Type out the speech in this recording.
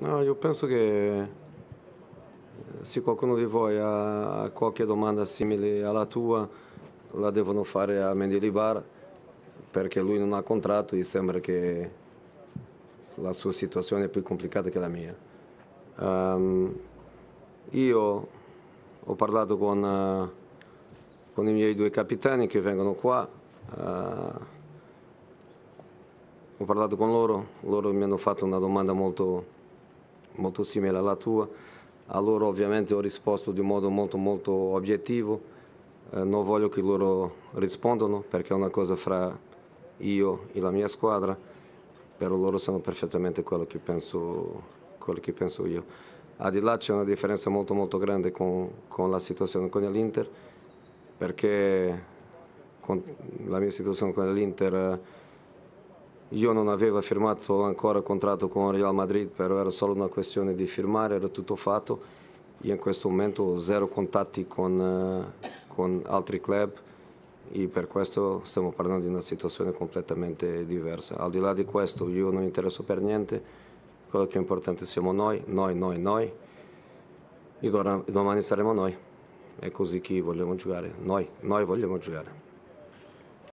No, io penso che eh, se qualcuno di voi ha qualche domanda simile alla tua, la devono fare a Mendilibar perché lui non ha contratto e sembra che la sua situazione è più complicata che la mia. Um, io ho parlato con, uh, con, i miei due capitani che vengono qua, uh, ho parlato con loro, loro mi hanno fatto una domanda molto molto simile alla tua, a loro ovviamente ho risposto di modo molto molto obiettivo, eh, non voglio che loro rispondano perché è una cosa fra io e la mia squadra, però loro sanno perfettamente quello che penso, quello che penso io. A di là c'è una differenza molto molto grande con, con la situazione con l'Inter perché con la mia situazione con l'Inter eh, io non avevo firmato ancora contratto con Real Madrid, però era solo una questione di firmare, era tutto fatto. Io in questo momento zero contatti con, eh, con altri club e per questo stiamo parlando di una situazione completamente diversa. Al di là di questo io non interesso per niente, quello più importante siamo noi, noi, noi, noi e domani saremo noi. È così che vogliamo giocare, noi, noi vogliamo giocare.